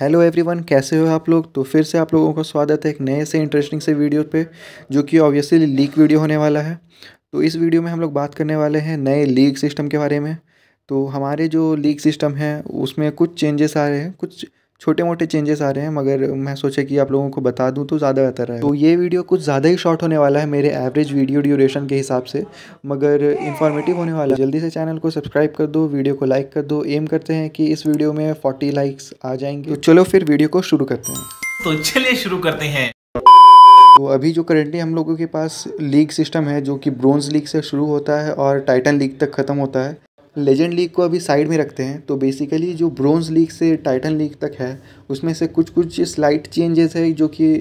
hello everyone कैसे हो आप लोग तो फिर से आप लोगों का स्वागत है एक नए से इंटरेस्टिंग से वीडियो पे जो कि ऑब्वियसली लीक वीडियो होने वाला है तो इस वीडियो में हम लोग बात करने वाले हैं नए लीक सिस्टम के बारे में तो हमारे जो लीक सिस्टम है उसमें कुछ चेंजेस आ रहे हैं कुछ छोटे मोटे चेंजेस आ रहे हैं मगर मैं सोचा कि आप लोगों को बता दूं तो ज़्यादा बेहतर है तो ये वीडियो कुछ ज़्यादा ही शॉर्ट होने वाला है मेरे एवरेज वीडियो ड्यूरेशन के हिसाब से मगर इन्फॉर्मेटिव होने वाला है जल्दी से चैनल को सब्सक्राइब कर दो वीडियो को लाइक कर दो एम करते हैं कि इस वीडियो में फोर्टी लाइक्स आ जाएंगे तो चलो फिर वीडियो को शुरू करते हैं तो चलिए शुरू करते हैं तो अभी जो करेंटली हम लोगों के पास लीग सिस्टम है जो कि ब्रोंज लीग से शुरू होता है और टाइटन लीग तक ख़त्म होता है लेजेंड लीग को अभी साइड में रखते हैं तो बेसिकली जो ब्रोंज लीग से टाइटन लीग तक है उसमें से कुछ कुछ स्लाइट चेंजेस है जो कि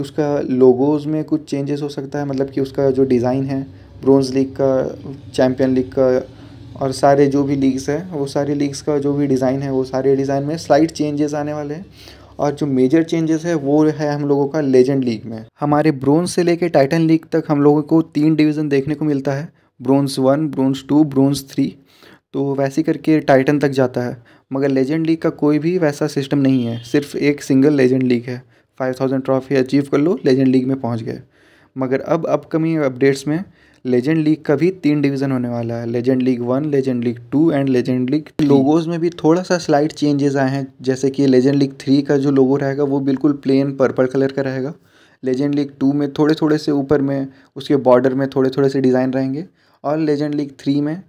उसका लोगोज़ में कुछ चेंजेस हो सकता है मतलब कि उसका जो डिज़ाइन है ब्रोंज लीग का चैम्पियन लीग का और सारे जो भी लीग्स हैं वो सारे लीग्स का जो भी डिज़ाइन है वो सारे डिज़ाइन में स्लाइट चेंजेस आने वाले हैं और जो मेजर चेंजेस है वो है हम लोगों का लेजेंड लीग में हमारे ब्रोंज से लेके टाइटन लीग तक हम लोगों को तीन डिवीज़न देखने को मिलता है bronze one bronze two bronze three तो वैसे करके टाइटन तक जाता है मगर लेजेंड लीग का कोई भी वैसा सिस्टम नहीं है सिर्फ एक सिंगल लेजेंड लीग है फाइव थाउजेंड ट्रॉफी अचीव कर लो लेजेंड लीग में पहुंच गए मगर अब अपकमिंग अपडेट्स में लेजेंड लीग का भी तीन डिवीज़न होने वाला है legend league one legend league two and legend league logos में भी थोड़ा सा स्लाइट चेंजेस आए हैं जैसे कि लेजेंड लीग थ्री का जो लोगो रहेगा वो बिल्कुल प्लेन पर्पल कलर का रहेगा लेजेंड लीग टू में थोड़े थोड़े से ऊपर में उसके बॉर्डर में थोड़े थोड़े से डिज़ाइन रहेंगे और लेजेंड लीग थ्री में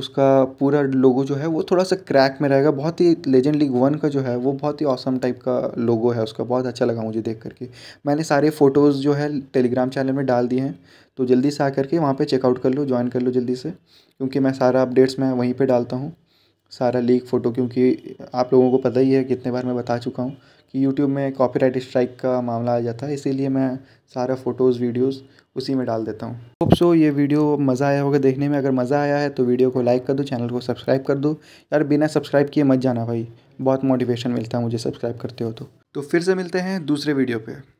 उसका पूरा लोगो जो है वो थोड़ा सा क्रैक में रहेगा बहुत ही लेजेंड लीग वन का जो है वो बहुत ही औसम टाइप का लोगो है उसका बहुत अच्छा लगा मुझे देख करके मैंने सारे फ़ोटोज़ जो है टेलीग्राम चैनल में डाल दिए हैं तो जल्दी से आ करके वहाँ पे चेकआउट कर लो ज्वाइन कर लो जल्दी से क्योंकि मैं सारा अपडेट्स मैं वहीं पर डालता हूँ सारा लीक फ़ोटो क्योंकि आप लोगों को पता ही है कितने बार मैं बता चुका हूँ कि यूट्यूब में कॉपीराइट स्ट्राइक का मामला आ जाता है इसीलिए मैं सारा फ़ोटोज़ वीडियोस उसी में डाल देता हूँ होप सो ये वीडियो मज़ा आया होगा देखने में अगर मज़ा आया है तो वीडियो को लाइक कर दो चैनल को सब्सक्राइब कर दो यार बिना सब्सक्राइब किए मत जाना भाई बहुत मोटिवेशन मिलता है मुझे सब्सक्राइब करते हो तो तो फिर से मिलते हैं दूसरे वीडियो पर